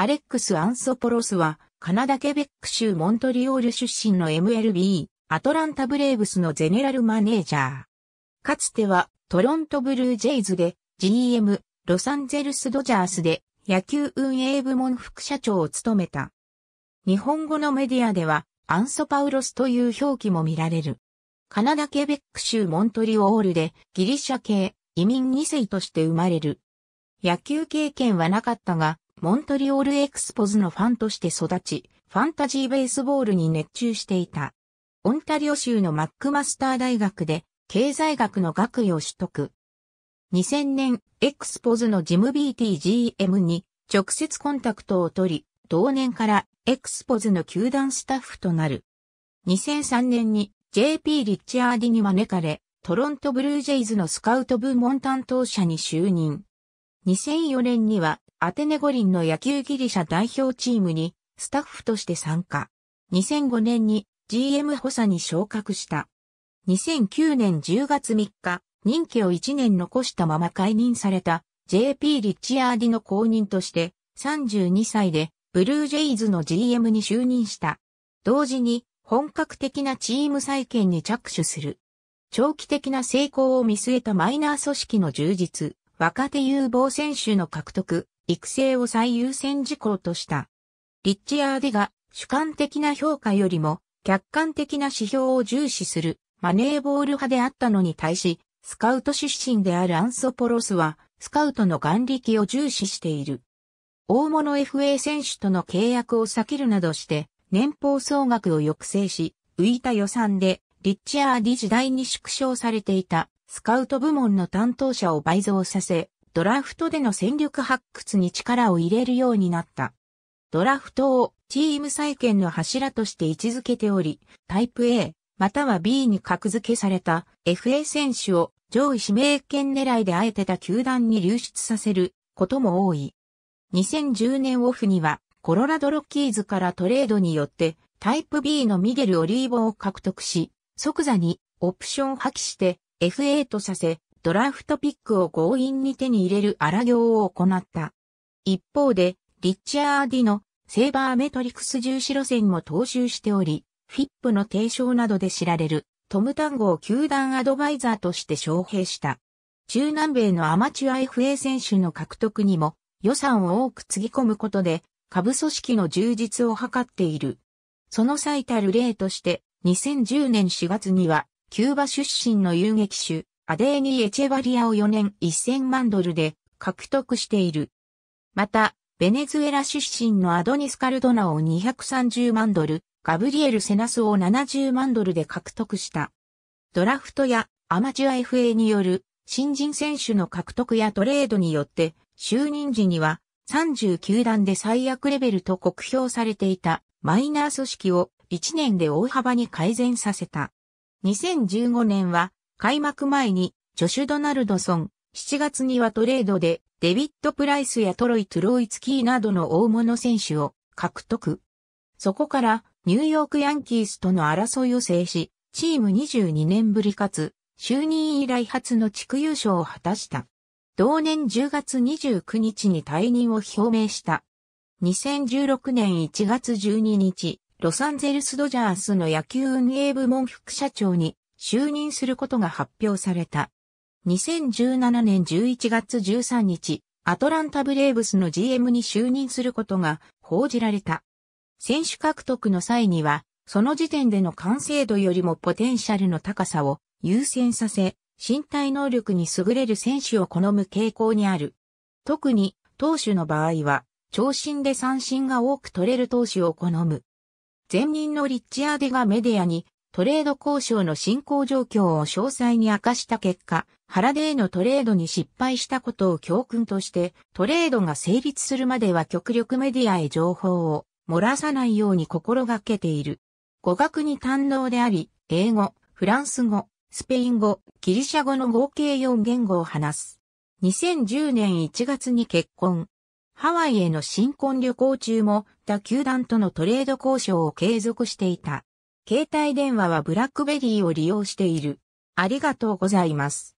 アレックス・アンソポロスは、カナダ・ケベック州モントリオール出身の MLB、アトランタ・ブレーブスのゼネラルマネージャー。かつては、トロント・ブルージェイズで、GM、ロサンゼルス・ドジャースで、野球運営部門副社長を務めた。日本語のメディアでは、アンソパウロスという表記も見られる。カナダ・ケベック州モントリオールで、ギリシャ系、移民2世として生まれる。野球経験はなかったが、モントリオールエクスポズのファンとして育ち、ファンタジーベースボールに熱中していた。オンタリオ州のマックマスター大学で経済学の学位を取得。2000年、エクスポズのジム BTGM に直接コンタクトを取り、同年からエクスポズの球団スタッフとなる。2003年に JP リッチャーディに招かれ、トロントブルージェイズのスカウト部門担当者に就任。2004年にはアテネ五輪の野球ギリシャ代表チームにスタッフとして参加。2005年に GM 補佐に昇格した。2009年10月3日、任期を1年残したまま解任された JP リッチアーディの後任として32歳でブルージェイズの GM に就任した。同時に本格的なチーム再建に着手する。長期的な成功を見据えたマイナー組織の充実、若手有望選手の獲得、育成を最優先事項とした。リッチアーデが主観的な評価よりも客観的な指標を重視するマネーボール派であったのに対し、スカウト出身であるアンソポロスは、スカウトの眼力を重視している。大物 FA 選手との契約を避けるなどして、年俸総額を抑制し、浮いた予算で、リッチアーディ時代に縮小されていた、スカウト部門の担当者を倍増させ、ドラフトでの戦力発掘に力を入れるようになった。ドラフトをチーム再建の柱として位置づけており、タイプ A または B に格付けされた FA 選手を上位指名権狙いであえてた球団に流出させることも多い。2010年オフにはコロラドロッキーズからトレードによってタイプ B のミゲル・オリーボを獲得し、即座にオプション破棄して FA とさせ、ドラフトピックを強引に手に入れる荒行を行った。一方で、リッチアーディのセーバーメトリクス重視路線も踏襲しており、フィップの提唱などで知られるトム・タンゴを球団アドバイザーとして招聘した。中南米のアマチュア FA 選手の獲得にも予算を多くつぎ込むことで、下部組織の充実を図っている。その最たる例として、2010年4月には、キューバ出身の遊撃手、アデーニ・エチェバリアを4年1000万ドルで獲得している。また、ベネズエラ出身のアドニス・カルドナを230万ドル、ガブリエル・セナスを70万ドルで獲得した。ドラフトやアマチュア FA による新人選手の獲得やトレードによって就任時には39段で最悪レベルと酷評されていたマイナー組織を1年で大幅に改善させた。2015年は開幕前に、ジョシュ・ドナルドソン、7月にはトレードで、デビット・プライスやトロイ・トゥロイツキーなどの大物選手を獲得。そこから、ニューヨーク・ヤンキースとの争いを制し、チーム22年ぶりかつ、就任以来初の地区優勝を果たした。同年10月29日に退任を表明した。2016年1月12日、ロサンゼルス・ドジャースの野球運営部門副社長に就任することが発表された。2017年11月13日、アトランタブレーブスの GM に就任することが報じられた。選手獲得の際には、その時点での完成度よりもポテンシャルの高さを優先させ、身体能力に優れる選手を好む傾向にある。特に、投手の場合は、長身で三振が多く取れる投手を好む。前任のリッチアーデがメディアにトレード交渉の進行状況を詳細に明かした結果、原でーのトレードに失敗したことを教訓として、トレードが成立するまでは極力メディアへ情報を漏らさないように心がけている。語学に堪能であり、英語、フランス語、スペイン語、ギリシャ語の合計4言語を話す。2010年1月に結婚。ハワイへの新婚旅行中も他球団とのトレード交渉を継続していた。携帯電話はブラックベリーを利用している。ありがとうございます。